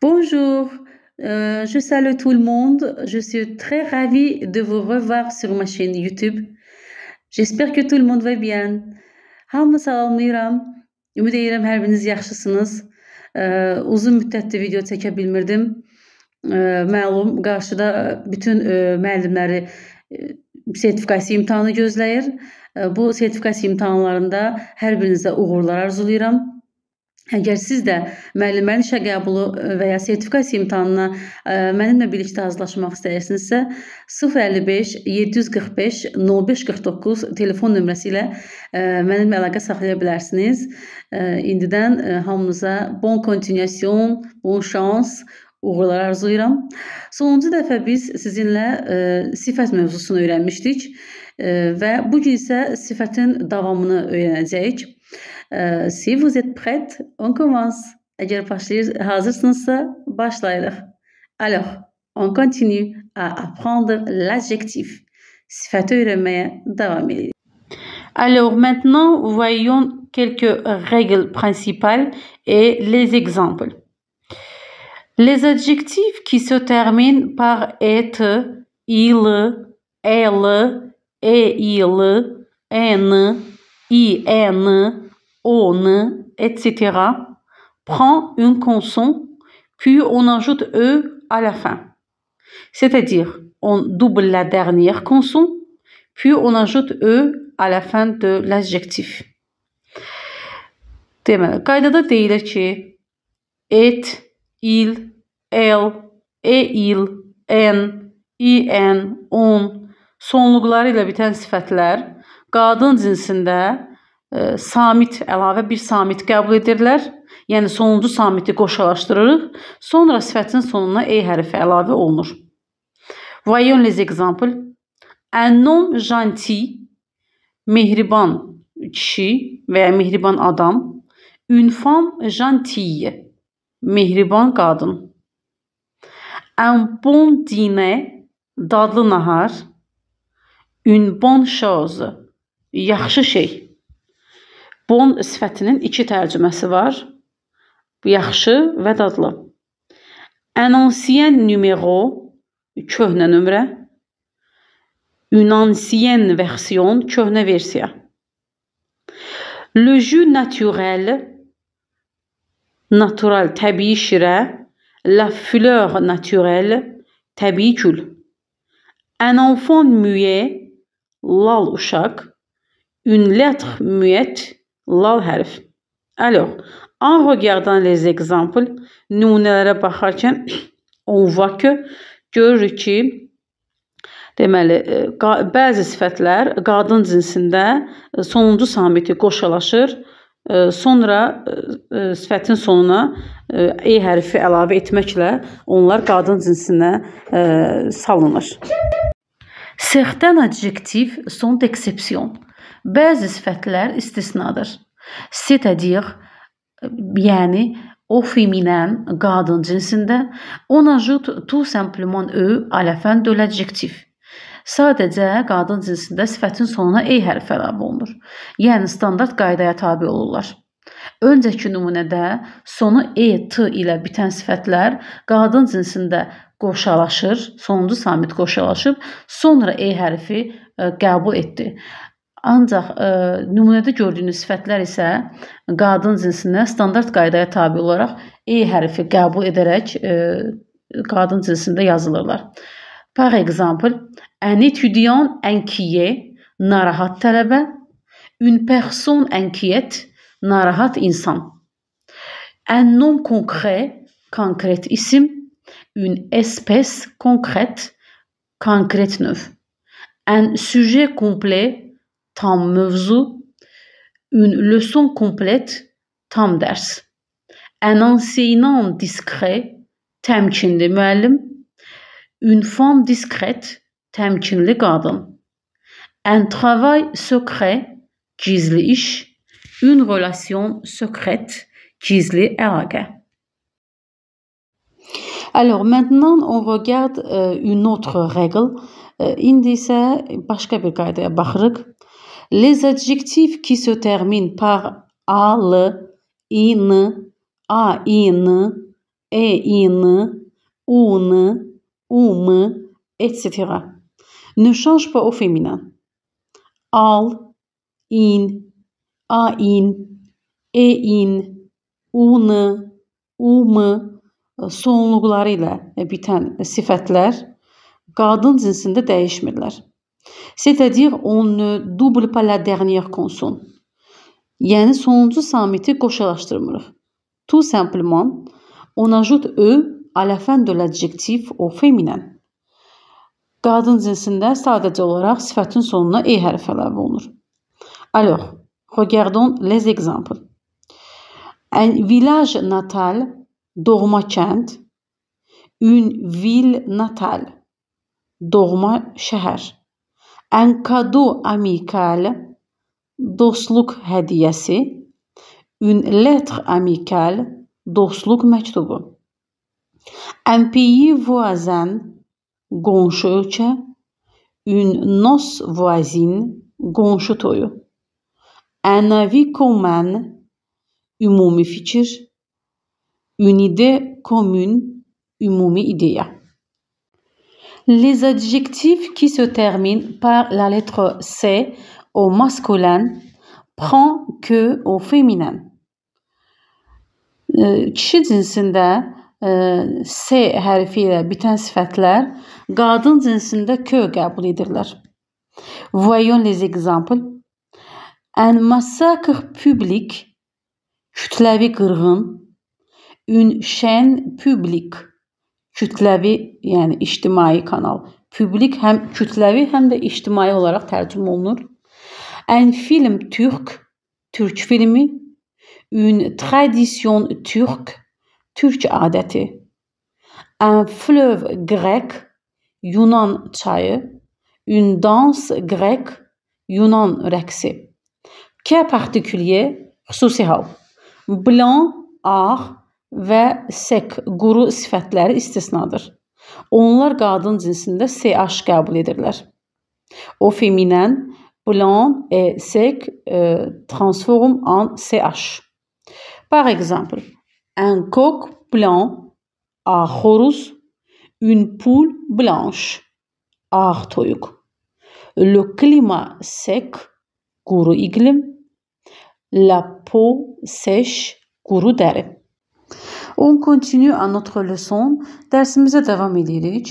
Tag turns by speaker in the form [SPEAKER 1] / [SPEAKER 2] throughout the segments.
[SPEAKER 1] Bonjour, euh, je salue tout le monde. Je suis très ravie de vous revoir sur ma chaîne YouTube. J'espère que tout le monde va bien. Hamı salamlayıram. Ümid edirəm hər biriniz yaxşısınız. Ee, uzun müddətdir video çəkə bilmirdim. Ee, məlum qarşıda e, bütün e, müəllimləri e, sertifikasiya imtahanı gözləyir. E, bu sertifikasiya imtahanlarında hər birinizə uğurlar arzulayıram. Əgər siz də müəllimlərin işə qəbulu e, və ya sertifikasiya imtahanına e, mənimlə birlikdə hazırlaşmaq istəyirsinizsə, 055 745 0549 telefon nömrəsi ilə e, mənimlə əlaqə saxlaya bilərsiniz. İndidən hamınıza bon continuation, bon şans, uğurlar arzulayıram. Sonuncu dəfə biz sizinlə e, sifət mövzusunu öyrənmişdik e, və bu gün isə sifətin davamını öyrənəcəyik. si vous êtes prête, on commence. Eğer Alors, on continue à apprendre l'adjectif. Alors maintenant, voyons quelques règles principales et les exemples. Les adjectifs qui se terminent par être, il, elle, et il, n, n » O, N, etc. prend une consonne, puis on ajoute E à la fin. C'est-à-dire, on double la dernière consonne, puis on ajoute E à la fin de l'adjectif. Deməli, qaydada deyilir ki, et, il, el, e il, en, in, un sonluqları ilə bitən sifətlər qadın cinsində samit əlavə bir samit qəbul edirlər. Yəni sonuncu samiti qoşalaşdırırıq. Sonra sifətin sonuna e hərfi əlavə olunur. Voyons les exemples. Un homme gentil, mehriban kişi və ya mehriban adam. Une femme gentille, mehriban qadın. Un bon dîner, dadlı nahar. Une bonne chose, yaxşı şey. Bon sifətinin iki tərcüməsi var. Yaxşı və dadlı. Ən ansien numero köhnə nömrə. Une ancienne version köhnə versiya. Le jus naturel natural təbii şirə. La fleur naturelle təbii gül. Un enfant muet, lal uşaq, une lettre muette, lal hərf. Alo, en regardant les exemples, nümunələrə baxarkən on voit que görürük ki, deməli, e, bəzi sifətlər qadın cinsində e, sonuncu samiti qoşalaşır, e, sonra sifətin sonuna e hərfi əlavə etməklə onlar qadın cinsinə salınır. Certains adjectifs sont exceptions. Bəzi sifətlər istisnadır. C'est-à-dire yəni au féminin qadın cinsində on ajoute tout simplement e à la fin de l'adjectif. Sadəcə qadın cinsində sifətin sonuna e hərfi əlavə olunur. Yəni standart qaydaya tabe olurlar. Öncəki nümunədə sonu e t ilə bitən sifətlər qadın cinsində qoşalaşır, sonuncu samit qoşalaşıb, sonra e hərfi e, qəbul etdi. Ancaq e, nümunədə gördüyünüz sifətlər isə qadın cinsinə standart qaydaya tabe olaraq E hərfi qəbul edərək e, qadın cinsində yazılırlar. Par exemple, un étudiant inquiet, narahat tələbə, une personne inquiète, narahat insan. Un nom concret, konkret isim, une espèce concrète, konkret növ. Un sujet complet, tam mevzu, une leçon complète, tam ders. Un enseignant discret, temkinli müellim. Une femme discrète, temkinli kadın. Un travail secret, gizli iş. Une relation secrète, gizli erage. Alors maintenant on regarde euh, une autre règle. Euh, indi başka bir kaydaya bakırık. Les adjectifs qui se terminent par al, in, ain, ein, un, um, etc. ne change pas au féminin. Al, in, ain, ein, un, um sonluqları ilə bitən sifətlər qadın cinsində dəyişmirlər. C'est-à-dire on ne double pas la dernière consonne. Yəni sonuncu samiti qoşalaşdırmırıq. Tout simplement, on ajoute e à la fin de l'adjectif au féminin. Qadın cinsində sadəcə olaraq sifətin sonuna e hərfi əlavə olunur. Alors, regardons les exemples. Un village natal, doğma kənd, une ville natale, doğma şəhər. Ən-kado amical, dostluq hədiyyəsi, une-lettre amicale, dostluq məktubu. Un pays voisin, qonşu ölkə, une noce voisine, qonşu toyu. Un avis commun, ümumi fikir, une idée commune, ümumi ideya. Les adjectifs qui se terminent par la lettre C au masculin prend que au féminin. Kişi euh, cinsində S euh, hərfi ilə bitən sifətlər qadın cinsində kö qəbul edirlər. Voyons les exemples. Un massacre public, kütləvi qırğın, une chaîne publique kütləvi, yəni ictimai kanal. Publik həm kütləvi, həm də ictimai olaraq tərcümə olunur. Ein Film Türk, Türk filmi, une tradition turque, Türk adəti. Un fleuve grec, Yunan çayı, une danse grec, Yunan rəqsi. Cas particulier, xüsusi hal. Blanc, ağ, və sek quru sifətləri istisnadır. Onlar qadın cinsində CH qəbul edirlər. O feminen, blond et sec e, e transforme en CH. Par exemple, un coq blanc, à chorus, une poule blanche, à toyuk. Le climat sec, kuru iglim, la peau sèche, kuru deri. On continue à notre leçon. Dersimizə davam edirik.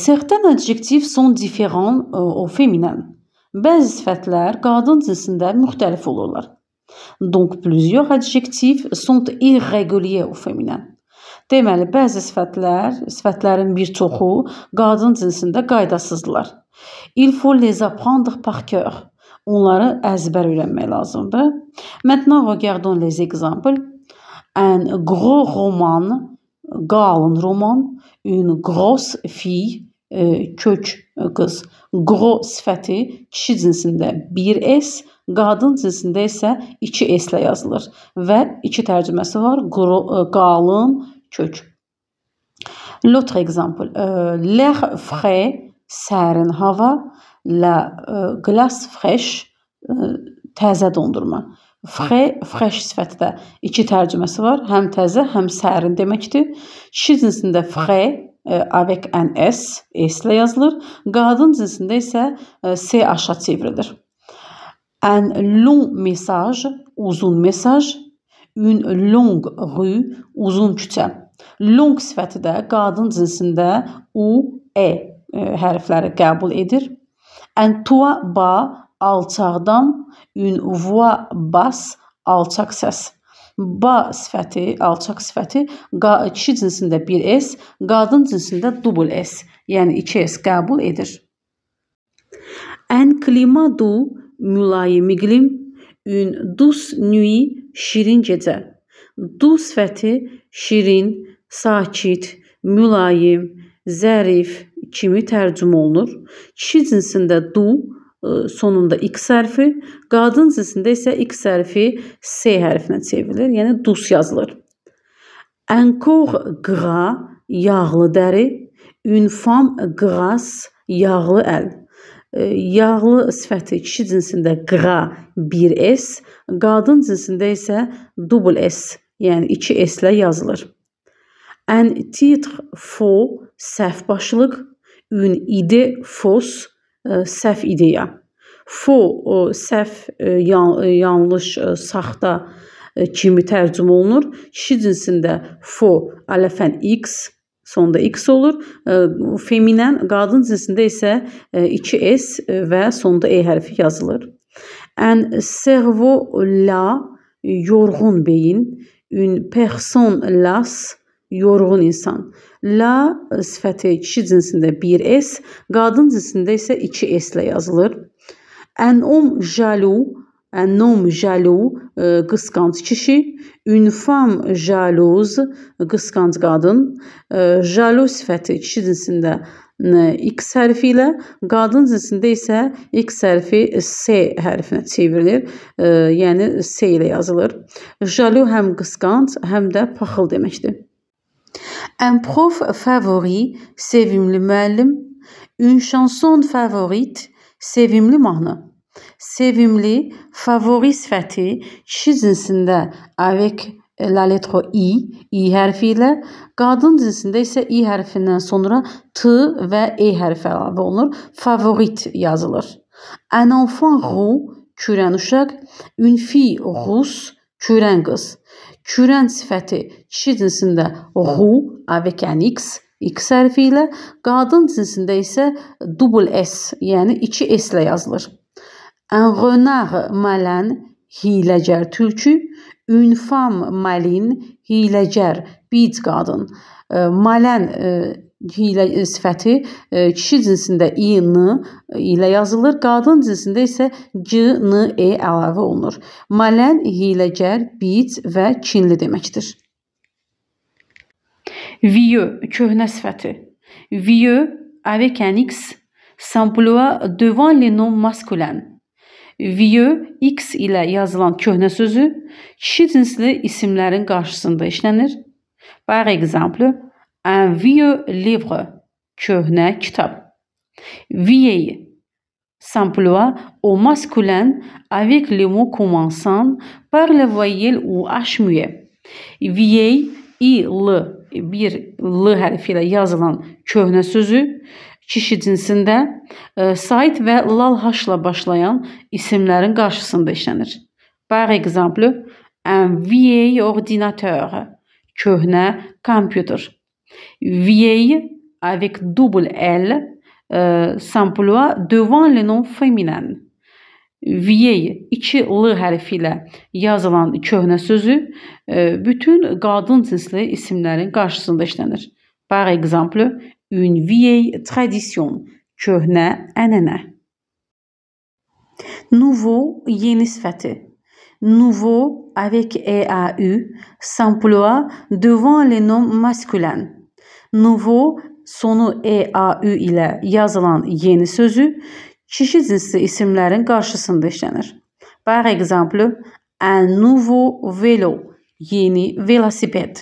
[SPEAKER 1] Certains adjectifs sont différents e, au féminin. Bəzi sifətlər qadın cinsində müxtəlif olurlar. Donc plusieurs adjectifs sont irréguliers au féminin. Deməli, bəzi sifətlər, sifətlərin bir çoxu qadın cinsində qaydasızdılar. Il faut les apprendre par cœur. Onları əzbər öyrənmək lazımdır. Maintenant regardons les exemples un gros roman, qalın roman, une grosse fille, e, eh, eh, kök qız. Gro sifəti kişi cinsində 1s, qadın cinsində isə 2s ilə yazılır və iki tərcüməsi var. Gro, qalın, eh, kök. L'autre exemple, euh, l'air frais, sərin hava, la euh, glace fraîche, euh, təzə dondurma. Fre, fresh sifətdə iki tərcüməsi var. Həm təzə, həm sərin deməkdir. Kişi cinsində fre e, avec un s, s ilə yazılır. Qadın cinsində isə e, s aşağı çevrilir. Un long mesaj, uzun mesaj, une longue rue, uzun küçə. Long sifəti də qadın cinsində u, e, e hərfləri qəbul edir. Un toit bas alçaqdan ünvuva bas alçaq səs. Ba sifəti, alçaq sifəti kişi cinsində 1 s, qadın cinsində dubl s, yəni 2 s qəbul edir. En klima du mülayim iqlim, ün dus nüi şirin gecə. Du sifəti şirin, sakit, mülayim, zərif kimi tərcümə olunur. Kişi cinsində du E, sonunda x hərfi, qadın cinsində isə x hərfi s hərfinə çevrilir, yəni dus yazılır. Encore qığa yağlı dəri, ünfam qığas yağlı əl. E, yağlı sifəti kişi cinsində qığa 1s, qadın cinsində isə dubl s, yəni 2s ilə yazılır. Ən titre fo səhv başlıq, ün idi fos E, səhv ideya. Fo o, səhv, e, yan, e, yanlış, saxta kimi tərcümə olunur. Kişi cinsində fo ələfən x sonda x olur. Feminen qadın cinsində isə 2s və sonda e hərfi yazılır. Ən servo la yorğun beyin, une personne lasse yorğun insan. La e, sifəti kişi cinsində 1s, qadın cinsində isə 2s ilə yazılır. En'um jalu, en'um jalu e, qısqanc kişi, ünfam jaluz e, qısqanc qadın. Jalu sifəti kişi cinsində X hərfi ilə, qadın cinsində isə X hərfi S hərfinə çevrilir, yəni S ilə yazılır. Jalu həm qısqanc, həm də paxıl deməkdir. Un prof favori, sevimli müəllim. Une chanson favorite, sevimli mahnı. Sevimli, favori sifəti kişi cinsində avec la letra i, i hərfi ilə, qadın cinsində isə i hərfindən sonra t və e hərfi əlavə olunur. Favorit yazılır. Un enfant roux, kürən uşaq, une fille rousse, kürən qız. Kürən sifəti kişi cinsində hu avec un yəni x X hərfi ilə, qadın cinsində isə double S, yəni 2 S ilə yazılır. Un renard malin, hiləgər tülkü, une femme maline, hiləgər, bic qadın. Malen e, hiylə e, sifəti e, kişi cinsində i-n e, ilə yazılır, qadın cinsində isə g-n-e əlavə olunur. Malən hiyləgər, bic və kinli deməkdir. Vieux köhnə sifəti. Vieux avec un x s'emploie devant les noms masculins. Vieux x ilə yazılan köhnə sözü kişi cinsli isimlərin qarşısında işlənir. Par exemple, Un vieux livre. Köhnə kitab. Vieille s'emploie au masculin avec les mots commençant par la voyelle ou h muet. Vieille i l bir l hərfi ilə yazılan köhnə sözü kişi cinsində e, Said və lal haşla başlayan isimlərin qarşısında işlənir. Par exemple, un vieil ordinateur, köhnə kompüter. Vieille avec double L euh, s'emploie devant le nom féminin. Vieille iki l hərfi ilə yazılan köhnə sözü e, bütün qadın cinsli isimlərin qarşısında işlənir. Par exemple, une vieille tradition, köhnə ənənə. Nouveau yeni sifəti. Nouveau avec EAU s'emploie devant les noms masculins. nuvu sonu e a EAÜ ilə yazılan yeni sözü kişi cinsli isimlerin karşısında işlənir. Par exemple, un nouveau vélo, yeni velosiped.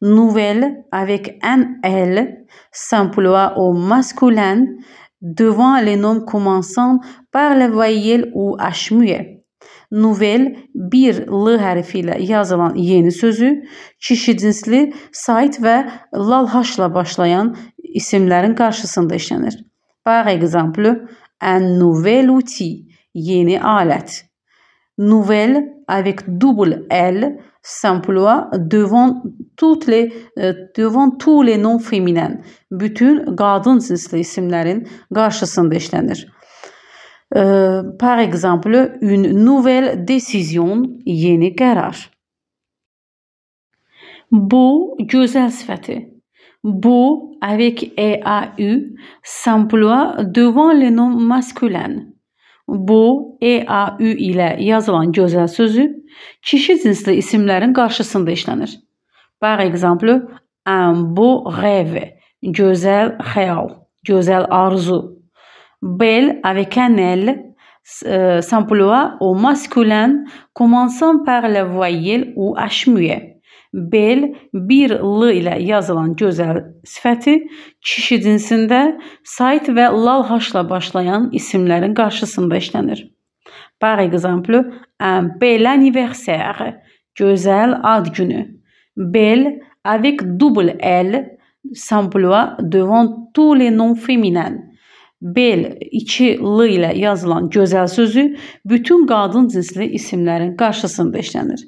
[SPEAKER 1] Nouvelle avec un L s'emploie au masculin devant les noms commençant par la voyelle ou H muet. Nuvel bir L hərfi ilə yazılan yeni sözü, kişi cinsli Sait və Lal H-la başlayan isimlərin qarşısında işlənir. Par exemple, un nouvel outil, yeni alət. Nouvelle avec double L s'emploie devant toutes les euh, devant tous les noms féminins. Bütün qadın cinsli isimlərin qarşısında işlənir euh, par exemple, une nouvelle décision, yeni karar. Bu güzel sıfatı. Bu avec e a u s'emploie devant les noms masculins. Bu e a u ilə yazılan gözəl sözü kişi cinsli isimlərin qarşısında işlənir. Par exemple, un beau rêve, gözəl xəyal, gözəl arzu Belle avec un L euh, s'emploie au masculin commençant par la voyelle ou H muet. Bel bir l ilə yazılan gözəl sifəti kişi cinsində Sait və lal haşla başlayan isimlərin qarşısında işlənir. Par exemple, un bel anniversaire, gözəl ad günü. Bel avec double l s'emploie devant tous les noms féminins bel, iki l ilə yazılan gözəl sözü bütün qadın cinsli isimlərin qarşısında işlənir.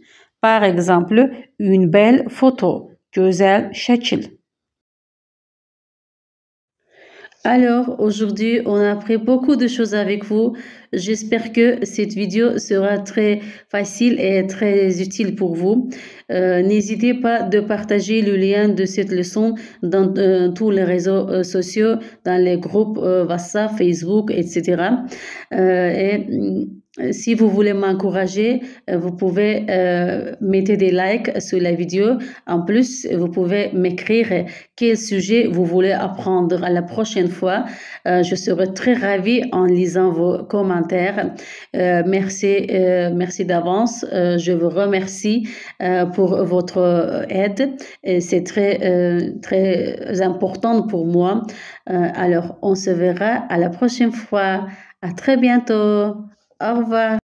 [SPEAKER 1] Par exemple, une belle photo, gözəl şəkil. Alors, aujourd'hui, on a appris beaucoup de choses avec vous. J'espère que cette vidéo sera très facile et très utile pour vous. Euh, n'hésitez pas de partager le lien de cette leçon dans euh, tous les réseaux euh, sociaux, dans les groupes WhatsApp, Facebook, etc. Euh, si vous voulez m'encourager, euh, vous pouvez euh, mettre des likes sur la vidéo. En plus, vous pouvez m'écrire quel sujet vous voulez apprendre à la prochaine fois. je serai très ravie en lisant vos commentaires. merci, merci d'avance. je vous remercie pour votre aide. C'est très, très important pour moi. alors, on se verra à la prochaine fois. À très bientôt. Au revoir.